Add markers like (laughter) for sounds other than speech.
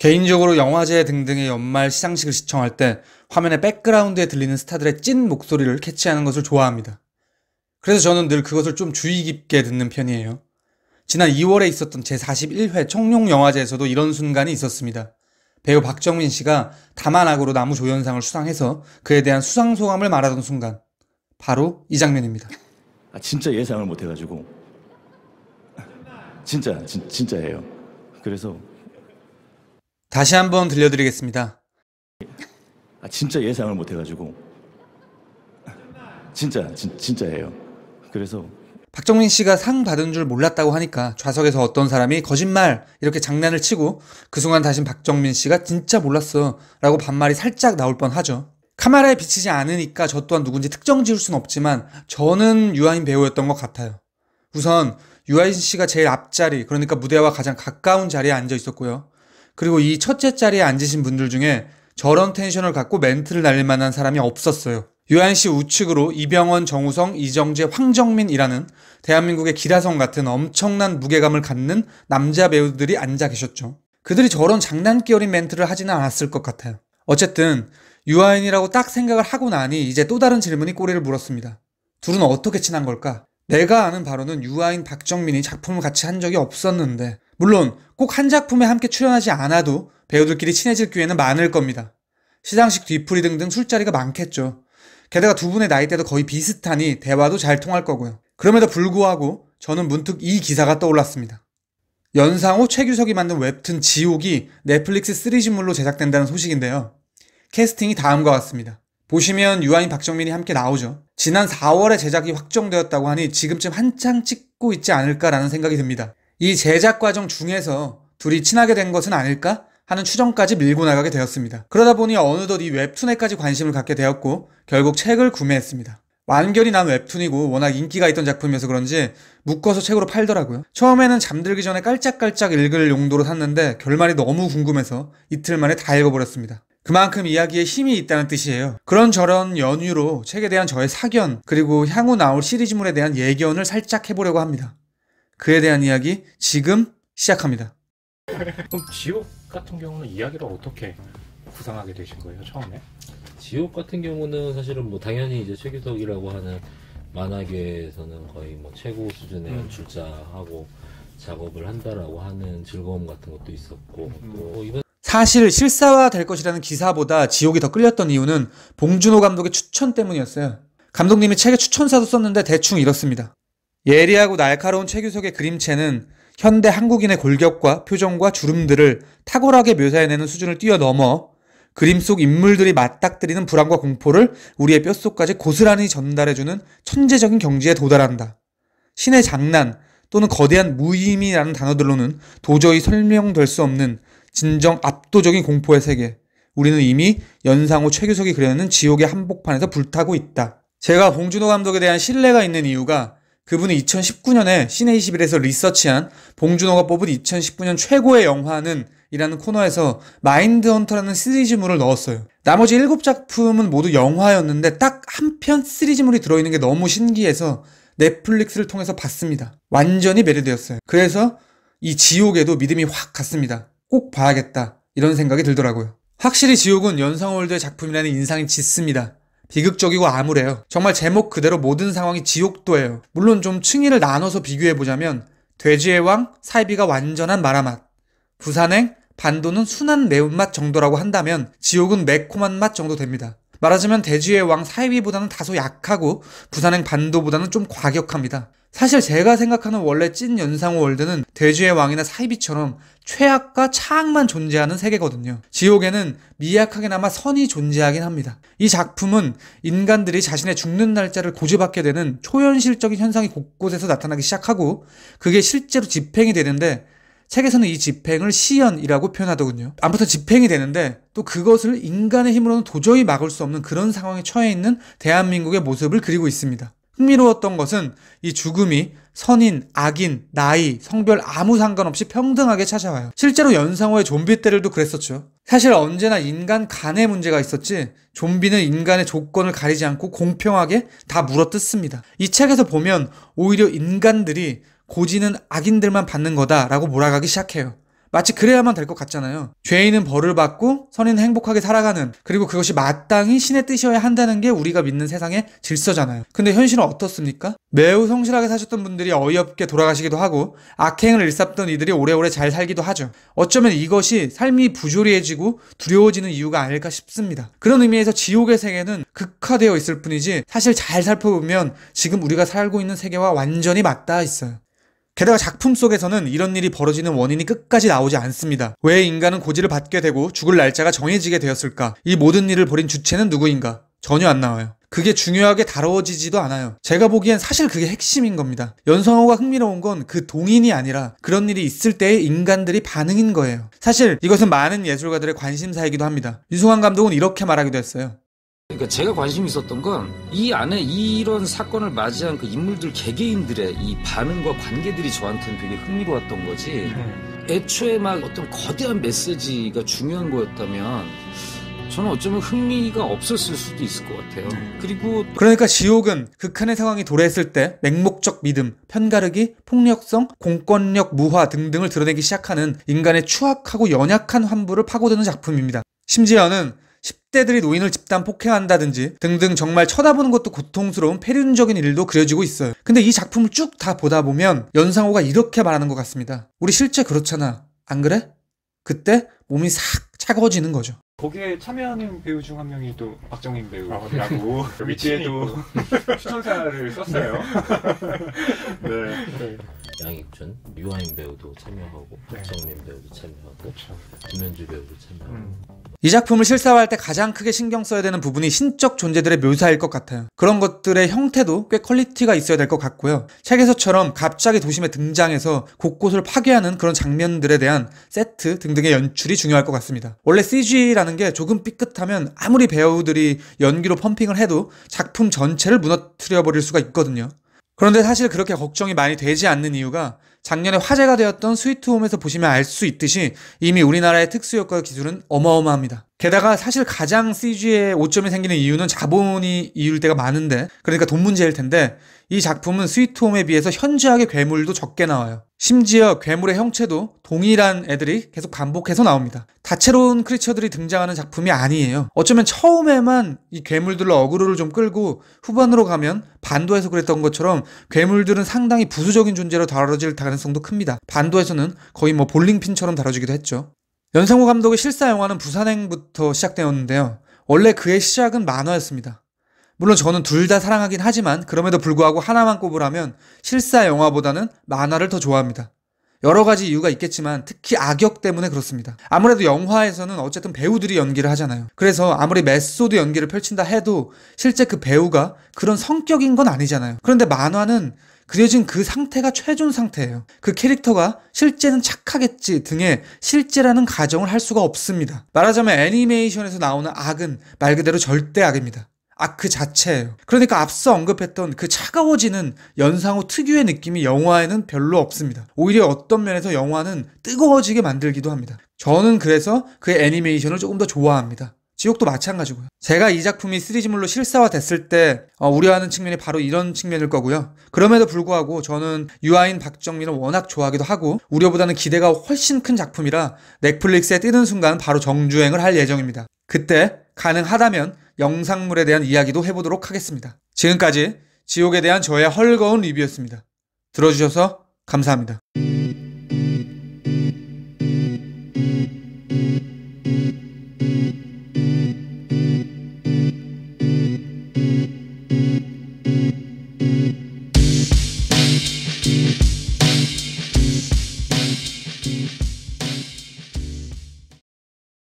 개인적으로 영화제 등등의 연말 시상식을 시청할 때 화면의 백그라운드에 들리는 스타들의 찐 목소리를 캐치하는 것을 좋아합니다. 그래서 저는 늘 그것을 좀 주의 깊게 듣는 편이에요. 지난 2월에 있었던 제41회 청룡영화제에서도 이런 순간이 있었습니다. 배우 박정민 씨가 다만악으로 나무조연상을 수상해서 그에 대한 수상 소감을 말하던 순간 바로 이 장면입니다. 아 진짜 예상을 못 해가지고 진짜 진, 진짜예요. 그래서 다시 한번 들려드리겠습니다. 아, 진짜 예상을 못 해가지고 진짜 진, 진짜예요. 그래서 박정민 씨가 상 받은 줄 몰랐다고 하니까 좌석에서 어떤 사람이 거짓말 이렇게 장난을 치고 그 순간 다신 박정민 씨가 진짜 몰랐어 라고 반말이 살짝 나올 뻔하죠. 카메라에 비치지 않으니까 저 또한 누군지 특정 지을 순 없지만 저는 유아인 배우였던 것 같아요. 우선 유아인 씨가 제일 앞자리 그러니까 무대와 가장 가까운 자리에 앉아 있었고요. 그리고 이 첫째 자리에 앉으신 분들 중에 저런 텐션을 갖고 멘트를 날릴 만한 사람이 없었어요. 유한씨 우측으로 이병헌, 정우성, 이정재, 황정민이라는 대한민국의 기라성 같은 엄청난 무게감을 갖는 남자 배우들이 앉아 계셨죠. 그들이 저런 장난기 어린 멘트를 하지는 않았을 것 같아요. 어쨌든 유아인이라고 딱 생각을 하고 나니 이제 또 다른 질문이 꼬리를 물었습니다. 둘은 어떻게 친한 걸까? 내가 아는 바로는 유아인 박정민이 작품을 같이 한 적이 없었는데 물론 꼭 한 작품에 함께 출연하지 않아도 배우들끼리 친해질 기회는 많을 겁니다. 시상식 뒤풀이 등등 술자리가 많겠죠. 게다가 두 분의 나이대도 거의 비슷하니 대화도 잘 통할 거고요. 그럼에도 불구하고 저는 문득 이 기사가 떠올랐습니다. 연상호 최규석이 만든 웹툰 지옥이 넷플릭스 시리즈물로 제작된다는 소식인데요. 캐스팅이 다음과 같습니다. 보시면 유아인 박정민이 함께 나오죠. 지난 4월에 제작이 확정되었다고 하니 지금쯤 한창 찍고 있지 않을까라는 생각이 듭니다. 이 제작 과정 중에서 둘이 친하게 된 것은 아닐까? 하는 추정까지 밀고 나가게 되었습니다. 그러다 보니 어느덧 이 웹툰에까지 관심을 갖게 되었고 결국 책을 구매했습니다. 완결이 난 웹툰이고 워낙 인기가 있던 작품이어서 그런지 묶어서 책으로 팔더라고요. 처음에는 잠들기 전에 깔짝깔짝 읽을 용도로 샀는데 결말이 너무 궁금해서 이틀 만에 다 읽어버렸습니다. 그만큼 이야기에 힘이 있다는 뜻이에요. 그런 저런 연유로 책에 대한 저의 사견, 그리고 향후 나올 시리즈물에 대한 예견을 살짝 해보려고 합니다. 그에 대한 이야기 지금 시작합니다. 그럼 지옥 같은 경우는 이야기를 어떻게 구상하게 되신 거예요 처음에? 지옥 같은 경우는 사실은 뭐 당연히 이제 최규석이라고 하는 만화계에서는 거의 뭐 최고 수준의 음. 출자하고 작업을 한다라고 하는 즐거움 같은 것도 있었고 음. 또 뭐 이번 사실 실사화 될 것이라는 기사보다 지옥이 더 끌렸던 이유는 봉준호 감독의 추천 때문이었어요. 감독님이 책에 추천사도 썼는데 대충 이렇습니다. 예리하고 날카로운 최규석의 그림체는 현대 한국인의 골격과 표정과 주름들을 탁월하게 묘사해내는 수준을 뛰어넘어 그림 속 인물들이 맞닥뜨리는 불안과 공포를 우리의 뼛속까지 고스란히 전달해주는 천재적인 경지에 도달한다. 신의 장난 또는 거대한 무의미라는 단어들로는 도저히 설명될 수 없는 진정 압도적인 공포의 세계. 우리는 이미 연상호 최규석이 그려내는 지옥의 한복판에서 불타고 있다. 제가 봉준호 감독에 대한 신뢰가 있는 이유가 그분은 2019년에 시네21에서 리서치한 봉준호가 뽑은 2019년 최고의 영화는 이라는 코너에서 마인드헌터라는 시리즈물을 넣었어요. 나머지 7작품은 모두 영화였는데 딱 한 편 시리즈물이 들어있는 게 너무 신기해서 넷플릭스를 통해서 봤습니다. 완전히 매료되었어요. 그래서 이 지옥에도 믿음이 확 갔습니다. 꼭 봐야겠다. 이런 생각이 들더라고요. 확실히 지옥은 연상월드의 작품이라는 인상이 짙습니다. 비극적이고 암울해요. 정말 제목 그대로 모든 상황이 지옥도예요. 물론 좀 층위를 나눠서 비교해보자면 돼지의 왕, 사이비가 완전한 마라맛, 부산행, 반도는 순한 매운맛 정도라고 한다면 지옥은 매콤한 맛 정도 됩니다. 말하자면 돼지의 왕 사이비보다는 다소 약하고 부산행 반도보다는 좀 과격합니다. 사실 제가 생각하는 원래 찐 연상호 월드는 돼지의 왕이나 사이비처럼 최악과 차악만 존재하는 세계거든요. 지옥에는 미약하게나마 선이 존재하긴 합니다. 이 작품은 인간들이 자신의 죽는 날짜를 고집하게 되는 초현실적인 현상이 곳곳에서 나타나기 시작하고 그게 실제로 집행이 되는데 책에서는 이 집행을 시연이라고 표현하더군요. 아무튼 집행이 되는데 또 그것을 인간의 힘으로는 도저히 막을 수 없는 그런 상황에 처해 있는 대한민국의 모습을 그리고 있습니다. 흥미로웠던 것은 이 죽음이 선인, 악인, 나이, 성별 아무 상관없이 평등하게 찾아와요. 실제로 연상호의 좀비 때를도 그랬었죠. 사실 언제나 인간 간의 문제가 있었지 좀비는 인간의 조건을 가리지 않고 공평하게 다 물어뜯습니다. 이 책에서 보면 오히려 인간들이 고지는 악인들만 받는 거다라고 몰아가기 시작해요. 마치 그래야만 될 것 같잖아요. 죄인은 벌을 받고 선인은 행복하게 살아가는 그리고 그것이 마땅히 신의 뜻이어야 한다는 게 우리가 믿는 세상의 질서잖아요. 근데 현실은 어떻습니까? 매우 성실하게 사셨던 분들이 어이없게 돌아가시기도 하고 악행을 일삼던 이들이 오래오래 잘 살기도 하죠. 어쩌면 이것이 삶이 부조리해지고 두려워지는 이유가 아닐까 싶습니다. 그런 의미에서 지옥의 세계는 극화되어 있을 뿐이지 사실 잘 살펴보면 지금 우리가 살고 있는 세계와 완전히 맞닿아 있어요. 게다가 작품 속에서는 이런 일이 벌어지는 원인이 끝까지 나오지 않습니다. 왜 인간은 고지를 받게 되고 죽을 날짜가 정해지게 되었을까? 이 모든 일을 벌인 주체는 누구인가? 전혀 안 나와요. 그게 중요하게 다뤄지지도 않아요. 제가 보기엔 사실 그게 핵심인 겁니다. 연성호가 흥미로운 건 그 동인이 아니라 그런 일이 있을 때의 인간들이 반응인 거예요. 사실 이것은 많은 예술가들의 관심사이기도 합니다. 유승환 감독은 이렇게 말하기도 했어요. 그러니까 제가 관심 있었던 건 이 안에 이런 사건을 맞이한 그 인물들 개개인들의 이 반응과 관계들이 저한테는 되게 흥미로웠던 거지. 네. 애초에 막 어떤 거대한 메시지가 중요한 거였다면 저는 어쩌면 흥미가 없었을 수도 있을 것 같아요. 네. 그리고 그러니까 지옥은 극한의 상황이 도래했을 때 맹목적 믿음, 편가르기, 폭력성, 공권력 무화 등등을 드러내기 시작하는 인간의 추악하고 연약한 환부를 파고드는 작품입니다. 심지어는 10대들이 노인을 집단 폭행한다든지 등등 정말 쳐다보는 것도 고통스러운 폐륜적인 일도 그려지고 있어요. 근데 이 작품을 쭉 다 보다 보면 연상호가 이렇게 말하는 것 같습니다. 우리 실제 그렇잖아. 안 그래? 그때 몸이 싹 차가워지는 거죠. 거기에 참여하는 배우 중 한 명이 또박정민 배우라고 아, 위치에도 (laughs) 그 (laughs) 추천사를 썼어요. (laughs) 네. 네. 양익준, 류아인 배우도 참여하고 네. 박정민 배우도 참여하고 그렇죠. 김현주 배우도 참여하고 음. 이 작품을 실사화할 때 가장 크게 신경 써야 되는 부분이 신적 존재들의 묘사일 것 같아요. 그런 것들의 형태도 꽤 퀄리티가 있어야 될 것 같고요. 책에서처럼 갑자기 도심에 등장해서 곳곳을 파괴하는 그런 장면들에 대한 세트 등등의 연출이 중요할 것 같습니다. 원래 CG라는 게 조금 삐끗하면 아무리 배우들이 연기로 펌핑을 해도 작품 전체를 무너뜨려 버릴 수가 있거든요. 그런데 사실 그렇게 걱정이 많이 되지 않는 이유가 작년에 화제가 되었던 스위트홈에서 보시면 알 수 있듯이 이미 우리나라의 특수효과 기술은 어마어마합니다. 게다가 사실 가장 CG에 오점이 생기는 이유는 자본이 이을 때가 많은데 그러니까 돈 문제일 텐데 이 작품은 스위트홈에 비해서 현저하게 괴물도 적게 나와요. 심지어 괴물의 형체도 동일한 애들이 계속 반복해서 나옵니다. 다채로운 크리처들이 등장하는 작품이 아니에요. 어쩌면 처음에만 이 괴물들로 어그로를 좀 끌고 후반으로 가면 반도에서 그랬던 것처럼 괴물들은 상당히 부수적인 존재로 다뤄질 가능성도 큽니다. 반도에서는 거의 뭐 볼링핀처럼 다뤄지기도 했죠. 연상호 감독의 실사 영화는 부산행부터 시작되었는데요. 원래 그의 시작은 만화였습니다. 물론 저는 둘 다 사랑하긴 하지만 그럼에도 불구하고 하나만 꼽으라면 실사 영화보다는 만화를 더 좋아합니다. 여러 가지 이유가 있겠지만 특히 악역 때문에 그렇습니다. 아무래도 영화에서는 어쨌든 배우들이 연기를 하잖아요. 그래서 아무리 메소드 연기를 펼친다 해도 실제 그 배우가 그런 성격인 건 아니잖아요. 그런데 만화는 그려진 그 상태가 최종 상태예요. 그 캐릭터가 실제는 착하겠지 등의 실제라는 가정을 할 수가 없습니다. 말하자면 애니메이션에서 나오는 악은 말 그대로 절대 악입니다. 악 그 자체예요. 그러니까 앞서 언급했던 그 차가워지는 연상호 특유의 느낌이 영화에는 별로 없습니다. 오히려 어떤 면에서 영화는 뜨거워지게 만들기도 합니다. 저는 그래서 그 애니메이션을 조금 더 좋아합니다. 지옥도 마찬가지고요. 제가 이 작품이 시리즈물로 실사화됐을 때 어, 우려하는 측면이 바로 이런 측면일 거고요. 그럼에도 불구하고 저는 유아인 박정민을 워낙 좋아하기도 하고 우려보다는 기대가 훨씬 큰 작품이라 넷플릭스에 뜨는 순간 바로 정주행을 할 예정입니다. 그때 가능하다면 영상물에 대한 이야기도 해보도록 하겠습니다. 지금까지 지옥에 대한 저의 헐거운 리뷰였습니다. 들어주셔서 감사합니다.